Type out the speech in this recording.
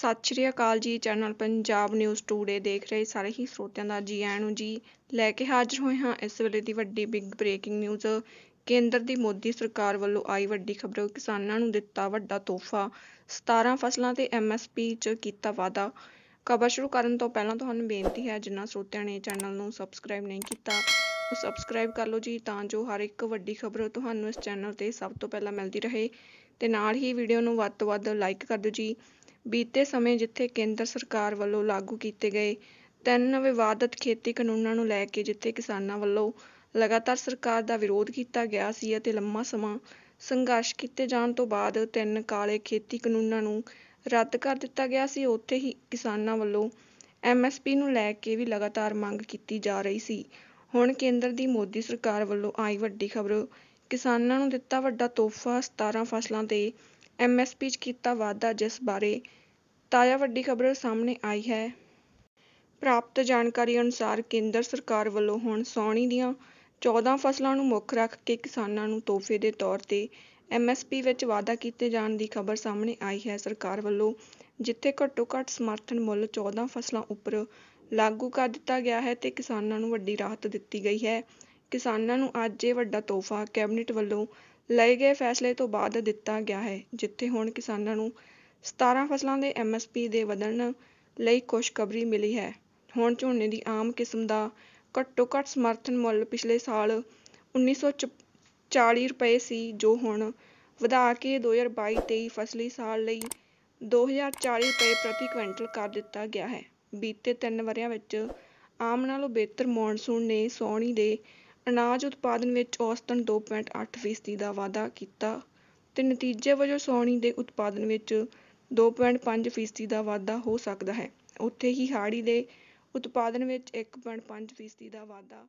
ਸਤਿ ਸ਼੍ਰੀ ਅਕਾਲ ਜੀ channel Punjab news today ਦੇਖ ਰਹੇ ਸਾਰੇ ਹੀ ਸਰੋਤਿਆਂ ਦਾ ਜੀ ਆਇਆਂ ਨੂੰ ਜੀ ਲੈ ਕੇ ਹਾਜ਼ਰ ਹੋਏ ਹਾਂ ਇਸ ਵੇਲੇ ਦੀ ਵੱਡੀ ਬਿਗ ਬ੍ਰੇਕਿੰਗ ਨਿਊਜ਼ ਕੇਂਦਰ ਦੀ ਮੋਦੀ ਸਰਕਾਰ ਵੱਲੋਂ ਆਈ ਵੱਡੀ ਖਬਰ ਕਿਸਾਨਾਂ ਨੂੰ ਦਿੱਤਾ ਵੱਡਾ ਤੋਹਫਾ 17 ਫਸਲਾਂ ਤੇ ਐਮਐਸਪੀ 'ਚ ਕੀਤਾ ਵਾਅਦਾ ਖਬਰ ਸ਼ੁਰੂ ਕਰਨ ਤੋਂ ਪਹਿਲਾਂ ਤੁਹਾਨੂੰ ਬੇਨਤੀ ਹੈ ਜਿਨ੍ਹਾਂ ਸਰੋਤਿਆਂ ਨੇ ਚੈਨਲ ਨੂੰ ਸਬਸਕ੍ਰਾਈਬ ਨਹੀਂ ਕੀਤਾ ਉਹ ਸਬਸਕ੍ਰਾਈਬ ਕਰ ਲਓ ਜੀ ਤਾਂ ਜੋ ਹਰ ਇੱਕ ਵੱਡੀ ਖਬਰ ਤੁਹਾਨੂੰ ਇਸ ਚੈਨਲ ਤੇ ਸਭ ਤੋਂ ਪਹਿਲਾਂ ਮਿਲਦੀ ਰਹੇ ਤੇ ਨਾਲ ਹੀ ਵੀਡੀਓ ਨੂੰ ਵੱਧ ਤੋਂ ਵੱਧ ਲਾਈਕ ਕਰ ਦਿਓ ਜੀ ਬੀਤੇ ਸਮੇਂ ਜਿੱਥੇ ਕੇਂਦਰ ਸਰਕਾਰ ਵੱਲੋਂ ਲਾਗੂ ਕੀਤੇ ਗਏ ਤਿੰਨ ਵਿਵਾਦਤ ਖੇਤੀ ਕਾਨੂੰਨਾਂ ਨੂੰ ਲੈ ਕੇ ਜਿੱਥੇ ਕਿਸਾਨਾਂ ਵੱਲੋਂ ਲਗਾਤਾਰ ਸਰਕਾਰ ਦਾ ਵਿਰੋਧ ਕੀਤਾ ਗਿਆ ਸੀ ਅਤੇ ਲੰਮਾ ਸਮਾਂ ਸੰਘਰਸ਼ ਕੀਤੇ ਜਾਣ ਤੋਂ ਬਾਅਦ ਤਿੰਨ ਕਾਲੇ ਖੇਤੀ ਕਾਨੂੰਨਾਂ ਨੂੰ ਰੱਦ ਕਰ ਦਿੱਤਾ ਗਿਆ ਸੀ ਉੱਥੇ ਹੀ ਕਿਸਾਨਾਂ ਵੱਲੋਂ ਐਮਐਸਪੀ ਨੂੰ ਲੈ ਕੇ ਵੀ ਲਗਾਤਾਰ ਮੰਗ ਕੀਤੀ ਜਾ ਰਹੀ ਸੀ ਹੁਣ ਕੇਂਦਰ ਦੀ ਮੋਦੀ ਸਰਕਾਰ ਵੱਲੋਂ ਆਈ ਵੱਡੀ ਖਬਰ ਕਿਸਾਨਾਂ ਨੂੰ ਦਿੱਤਾ ਵੱਡਾ ਤੋਹਫਾ 17 ਫਸਲਾਂ ਤੇ ਐਮਐਸਪੀ 'ਚ ਕੀਤਾ ਵਾਧਾ ਜਿਸ ਬਾਰੇ ਤਾਜ਼ਾ ਵੱਡੀ ਖ਼ਬਰ ਸਾਹਮਣੇ ਆਈ ਹੈ ਪ੍ਰਾਪਤ ਜਾਣਕਾਰੀ ਅਨੁਸਾਰ ਕੇਂਦਰ ਸਰਕਾਰ ਵੱਲੋਂ ਹੁਣ ਸਾਉਣੀ ਦੀਆਂ ਚੌਦਾਂ ਫਸਲਾਂ ਨੂੰ ਮੁੱਖ ਰੱਖ ਕੇ ਕਿਸਾਨਾਂ ਨੂੰ ਤੋਹਫੇ ਦੇ ਤੌਰ ਤੇ ਐਮਐਸਪੀ ਵਿੱਚ ਵਾਧਾ ਕੀਤੇ ਜਾਣ ਦੀ ਖ਼ਬਰ ਸਾਹਮਣੇ ਆਈ ਹੈ ਸਰਕਾਰ ਵੱਲੋਂ ਜਿੱਥੇ ਘੱਟੋ ਘੱਟ ਸਮਰਥਨ ਮੁੱਲ 14 ਫਸਲਾਂ ਉੱਪਰ ਲਾਗੂ ਕਰ ਦਿੱਤਾ ਗਿਆ ਹੈ ਤੇ ਕਿਸਾਨਾਂ ਨੂੰ ਵੱਡੀ ਰਾਹਤ ਦਿੱਤੀ ਗਈ ਹੈ ਕਿਸਾਨਾਂ ਨੂੰ ਅੱਜ ਇਹ ਵੱਡਾ ਤੋਹਫਾ ਕੈਬਨਿਟ ਵੱਲੋਂ ਲਏ ਗਏ ਫੈਸਲੇ ਤੋਂ ਬਾਅਦ ਦਿੱਤਾ ਗਿਆ ਹੈ ਜਿੱਥੇ ਹੁਣ ਕਿਸਾਨਾਂ ਨੂੰ ਸਤਾਰਾਂ ਫਸਲਾਂ ਦੇ ਐਮ ਐਸ ਪੀ ਦੇ ਵਧਣ ਲਈ ਖੁਸ਼ਖਬਰੀ ਮਿਲੀ ਹੈ ਹੁਣ ਝੋਨੇ ਦੀ ਆਮ ਕਿਸਮ ਦਾ ਘੱਟੋ ਘੱਟ ਸਮਰਥਨ ਮੁੱਲ ਪਿਛਲੇ ਸਾਲ ਉੱਨੀ ਸੌ ਚ ਚਾਲੀ ਰੁਪਏ ਸੀ ਜੋ ਹੁਣ ਵਧਾ ਕੇ ਦੋ ਹਜ਼ਾਰ ਬਾਈ ਤੇਈ ਫਸਲੀ ਸਾਲ ਲਈ ਦੋ ਹਜ਼ਾਰ ਚਾਲੀ ਰੁਪਏ ਪ੍ਰਤੀ ਕੁਇੰਟਲ ਕਰ ਦਿੱਤਾ ਗਿਆ ਹੈ ਬੀਤੇ ਤਿੰਨ ਵਰ੍ਹਿਆਂ ਵਿੱਚ ਆਮ ਨਾਲੋਂ ਬਿਹਤਰ ਮੌਨਸੂਨ ਨੇ ਸਾਉਣੀ ਦੇ ਅਨਾਜ ਉਤਪਾਦਨ ਵਿੱਚ ਔਸਤਨ ਦੋ ਅੱਠ ਫੀਸਦੀ ਦਾ ਵਾਧਾ ਕੀਤਾ ਤੇ ਨਤੀਜੇ ਵਜੋਂ ਸਾਉਣੀ ਦੇ ਉਤਪਾਦਨ ਵਿੱਚ ਦੋ ਪੰਜ ਫੀਸਦੀ ਦਾ ਵਾਧਾ ਹੋ ਸਕਦਾ ਹੈ ਉੱਥੇ ਹੀ ਹਾੜੀ ਦੇ ਉਤਪਾਦਨ ਵਿੱਚ ਇੱਕ ਪੰਜ ਫੀਸਦੀ ਦਾ ਵਾਧਾ